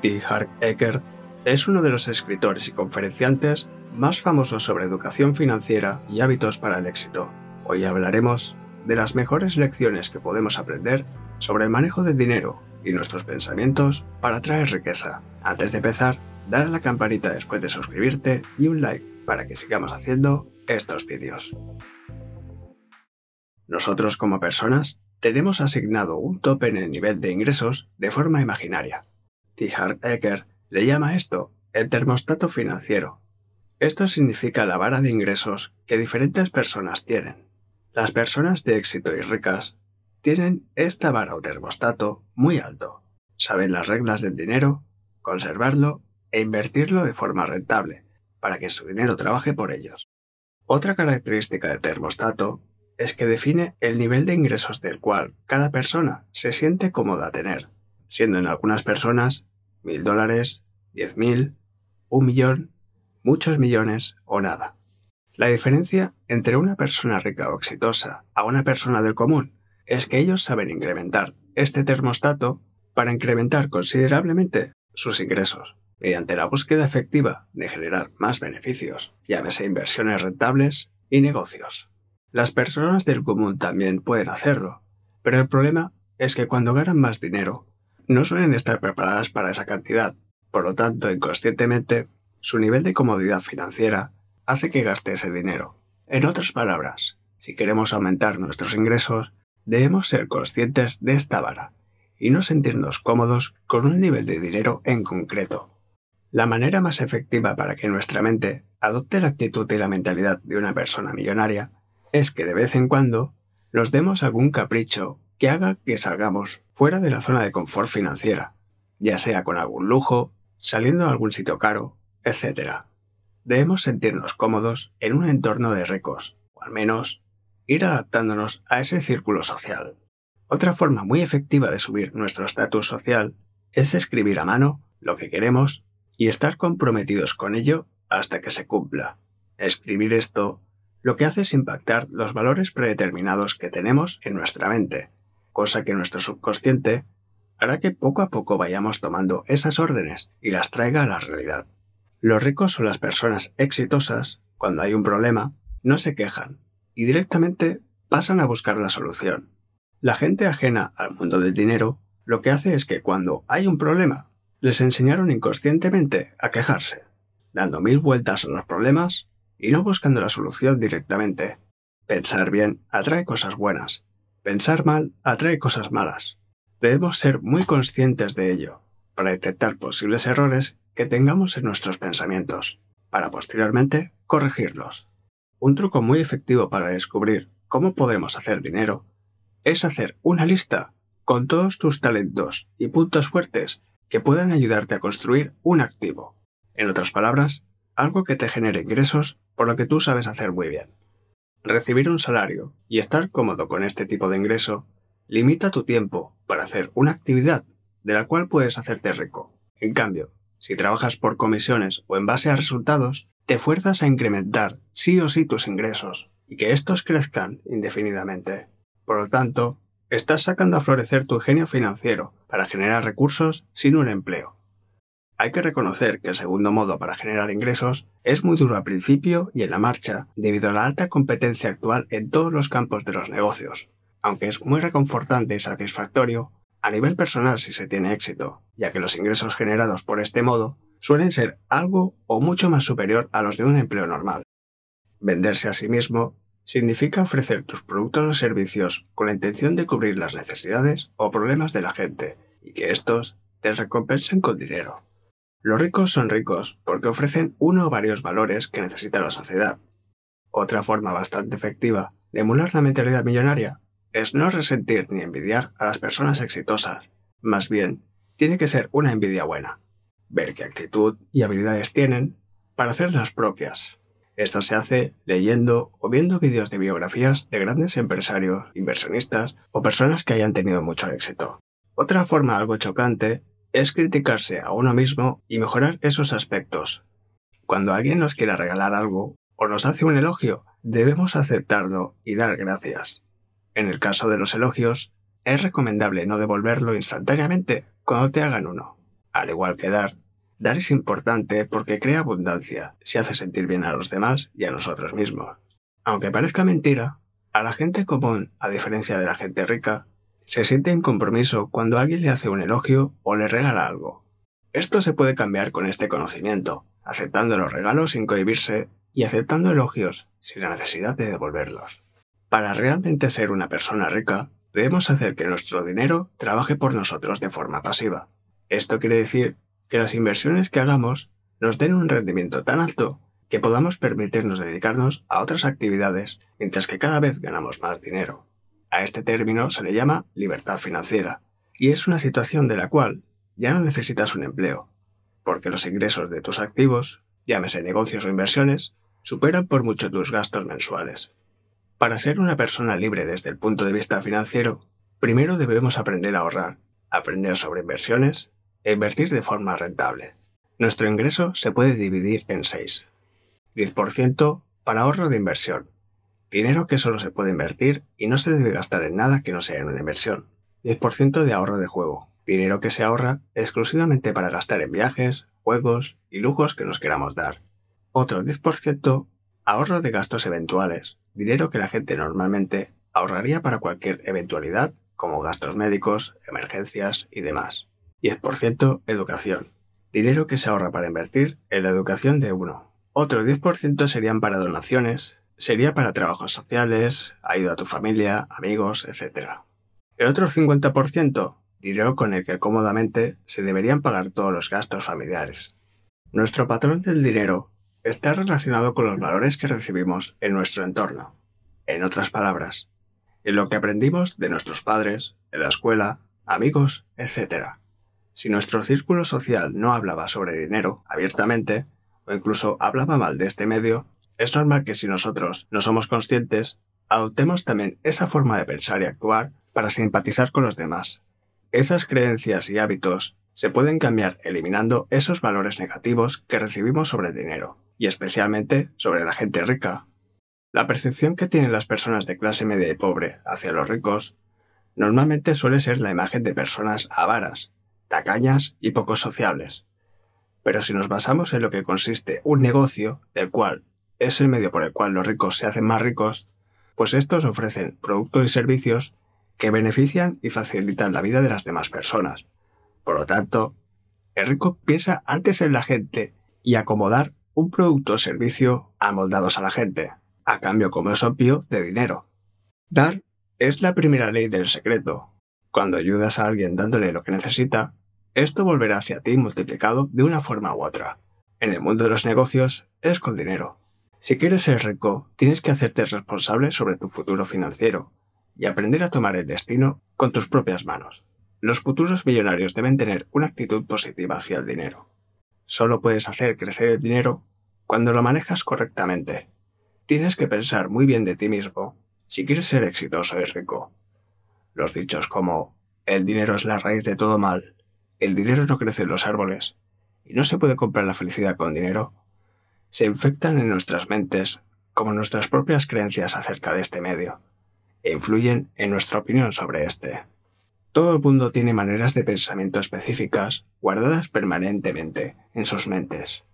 T. Hart Ecker es uno de los escritores y conferenciantes más famosos sobre educación financiera y hábitos para el éxito. Hoy hablaremos de las mejores lecciones que podemos aprender sobre el manejo del dinero y nuestros pensamientos para atraer riqueza. Antes de empezar, dale a la campanita después de suscribirte y un like para que sigamos haciendo estos vídeos. Nosotros como personas tenemos asignado un tope en el nivel de ingresos de forma imaginaria, Tihar Ecker le llama esto el termostato financiero. Esto significa la vara de ingresos que diferentes personas tienen. Las personas de éxito y ricas tienen esta vara o termostato muy alto. Saben las reglas del dinero, conservarlo e invertirlo de forma rentable, para que su dinero trabaje por ellos. Otra característica de termostato es que define el nivel de ingresos del cual cada persona se siente cómoda a tener siendo en algunas personas mil dólares, diez mil, un millón, muchos millones o nada. La diferencia entre una persona rica o exitosa a una persona del común es que ellos saben incrementar este termostato para incrementar considerablemente sus ingresos mediante la búsqueda efectiva de generar más beneficios, llámese inversiones rentables y negocios. Las personas del común también pueden hacerlo, pero el problema es que cuando ganan más dinero, no suelen estar preparadas para esa cantidad. Por lo tanto, inconscientemente, su nivel de comodidad financiera hace que gaste ese dinero. En otras palabras, si queremos aumentar nuestros ingresos, debemos ser conscientes de esta vara y no sentirnos cómodos con un nivel de dinero en concreto. La manera más efectiva para que nuestra mente adopte la actitud y la mentalidad de una persona millonaria es que de vez en cuando nos demos algún capricho que haga que salgamos fuera de la zona de confort financiera, ya sea con algún lujo, saliendo a algún sitio caro, etc. Debemos sentirnos cómodos en un entorno de ricos, o al menos ir adaptándonos a ese círculo social. Otra forma muy efectiva de subir nuestro estatus social es escribir a mano lo que queremos y estar comprometidos con ello hasta que se cumpla. Escribir esto lo que hace es impactar los valores predeterminados que tenemos en nuestra mente cosa que nuestro subconsciente hará que poco a poco vayamos tomando esas órdenes y las traiga a la realidad. Los ricos son las personas exitosas, cuando hay un problema, no se quejan y directamente pasan a buscar la solución. La gente ajena al mundo del dinero lo que hace es que cuando hay un problema, les enseñaron inconscientemente a quejarse, dando mil vueltas a los problemas y no buscando la solución directamente. Pensar bien atrae cosas buenas Pensar mal atrae cosas malas. Debemos ser muy conscientes de ello, para detectar posibles errores que tengamos en nuestros pensamientos, para posteriormente corregirlos. Un truco muy efectivo para descubrir cómo podemos hacer dinero es hacer una lista con todos tus talentos y puntos fuertes que puedan ayudarte a construir un activo. En otras palabras, algo que te genere ingresos por lo que tú sabes hacer muy bien. Recibir un salario y estar cómodo con este tipo de ingreso limita tu tiempo para hacer una actividad de la cual puedes hacerte rico. En cambio, si trabajas por comisiones o en base a resultados, te fuerzas a incrementar sí o sí tus ingresos y que estos crezcan indefinidamente. Por lo tanto, estás sacando a florecer tu genio financiero para generar recursos sin un empleo. Hay que reconocer que el segundo modo para generar ingresos es muy duro al principio y en la marcha, debido a la alta competencia actual en todos los campos de los negocios, aunque es muy reconfortante y satisfactorio a nivel personal si se tiene éxito, ya que los ingresos generados por este modo suelen ser algo o mucho más superior a los de un empleo normal. Venderse a sí mismo significa ofrecer tus productos o servicios con la intención de cubrir las necesidades o problemas de la gente y que estos te recompensen con dinero. Los ricos son ricos porque ofrecen uno o varios valores que necesita la sociedad. Otra forma bastante efectiva de emular la mentalidad millonaria es no resentir ni envidiar a las personas exitosas. Más bien, tiene que ser una envidia buena. Ver qué actitud y habilidades tienen para hacer las propias. Esto se hace leyendo o viendo vídeos de biografías de grandes empresarios, inversionistas o personas que hayan tenido mucho éxito. Otra forma algo chocante es criticarse a uno mismo y mejorar esos aspectos. Cuando alguien nos quiera regalar algo o nos hace un elogio, debemos aceptarlo y dar gracias. En el caso de los elogios, es recomendable no devolverlo instantáneamente cuando te hagan uno. Al igual que dar, dar es importante porque crea abundancia, se hace sentir bien a los demás y a nosotros mismos. Aunque parezca mentira, a la gente común, a diferencia de la gente rica, se siente en compromiso cuando alguien le hace un elogio o le regala algo. Esto se puede cambiar con este conocimiento, aceptando los regalos sin cohibirse y aceptando elogios sin la necesidad de devolverlos. Para realmente ser una persona rica, debemos hacer que nuestro dinero trabaje por nosotros de forma pasiva. Esto quiere decir que las inversiones que hagamos nos den un rendimiento tan alto que podamos permitirnos dedicarnos a otras actividades mientras que cada vez ganamos más dinero. A este término se le llama libertad financiera, y es una situación de la cual ya no necesitas un empleo, porque los ingresos de tus activos, llámese negocios o inversiones, superan por mucho tus gastos mensuales. Para ser una persona libre desde el punto de vista financiero, primero debemos aprender a ahorrar, aprender sobre inversiones e invertir de forma rentable. Nuestro ingreso se puede dividir en 6. 10% para ahorro de inversión, Dinero que solo se puede invertir y no se debe gastar en nada que no sea en una inversión. 10% de ahorro de juego. Dinero que se ahorra exclusivamente para gastar en viajes, juegos y lujos que nos queramos dar. Otro 10% ahorro de gastos eventuales. Dinero que la gente normalmente ahorraría para cualquier eventualidad como gastos médicos, emergencias y demás. 10% educación. Dinero que se ahorra para invertir en la educación de uno. Otro 10% serían para donaciones, sería para trabajos sociales, ayuda a tu familia, amigos, etc. El otro 50%, dinero con el que cómodamente se deberían pagar todos los gastos familiares. Nuestro patrón del dinero está relacionado con los valores que recibimos en nuestro entorno. En otras palabras, en lo que aprendimos de nuestros padres, en la escuela, amigos, etc. Si nuestro círculo social no hablaba sobre dinero abiertamente, o incluso hablaba mal de este medio, es normal que si nosotros no somos conscientes, adoptemos también esa forma de pensar y actuar para simpatizar con los demás. Esas creencias y hábitos se pueden cambiar eliminando esos valores negativos que recibimos sobre el dinero, y especialmente sobre la gente rica. La percepción que tienen las personas de clase media y pobre hacia los ricos normalmente suele ser la imagen de personas avaras, tacañas y poco sociables. Pero si nos basamos en lo que consiste un negocio del cual es el medio por el cual los ricos se hacen más ricos, pues estos ofrecen productos y servicios que benefician y facilitan la vida de las demás personas. Por lo tanto, el rico piensa antes en la gente y acomodar un producto o servicio amoldados a la gente, a cambio, como es obvio, de dinero. Dar es la primera ley del secreto. Cuando ayudas a alguien dándole lo que necesita, esto volverá hacia ti multiplicado de una forma u otra. En el mundo de los negocios es con dinero. Si quieres ser rico, tienes que hacerte responsable sobre tu futuro financiero y aprender a tomar el destino con tus propias manos. Los futuros millonarios deben tener una actitud positiva hacia el dinero. Solo puedes hacer crecer el dinero cuando lo manejas correctamente. Tienes que pensar muy bien de ti mismo si quieres ser exitoso y rico. Los dichos como el dinero es la raíz de todo mal, el dinero no crece en los árboles y no se puede comprar la felicidad con dinero se infectan en nuestras mentes como nuestras propias creencias acerca de este medio, e influyen en nuestra opinión sobre este. Todo el mundo tiene maneras de pensamiento específicas guardadas permanentemente en sus mentes.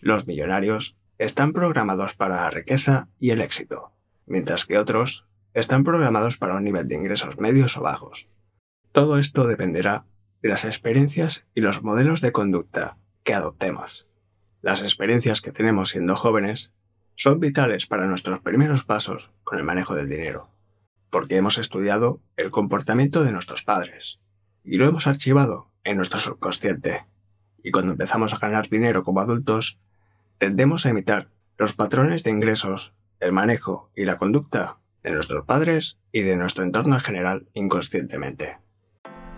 Los millonarios están programados para la riqueza y el éxito, mientras que otros están programados para un nivel de ingresos medios o bajos. Todo esto dependerá de las experiencias y los modelos de conducta que adoptemos. Las experiencias que tenemos siendo jóvenes son vitales para nuestros primeros pasos con el manejo del dinero, porque hemos estudiado el comportamiento de nuestros padres y lo hemos archivado en nuestro subconsciente. Y cuando empezamos a ganar dinero como adultos, tendemos a imitar los patrones de ingresos, el manejo y la conducta de nuestros padres y de nuestro entorno en general inconscientemente.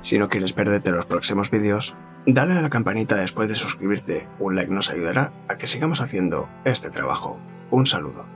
Si no quieres perderte los próximos vídeos, Dale a la campanita después de suscribirte, un like nos ayudará a que sigamos haciendo este trabajo. Un saludo.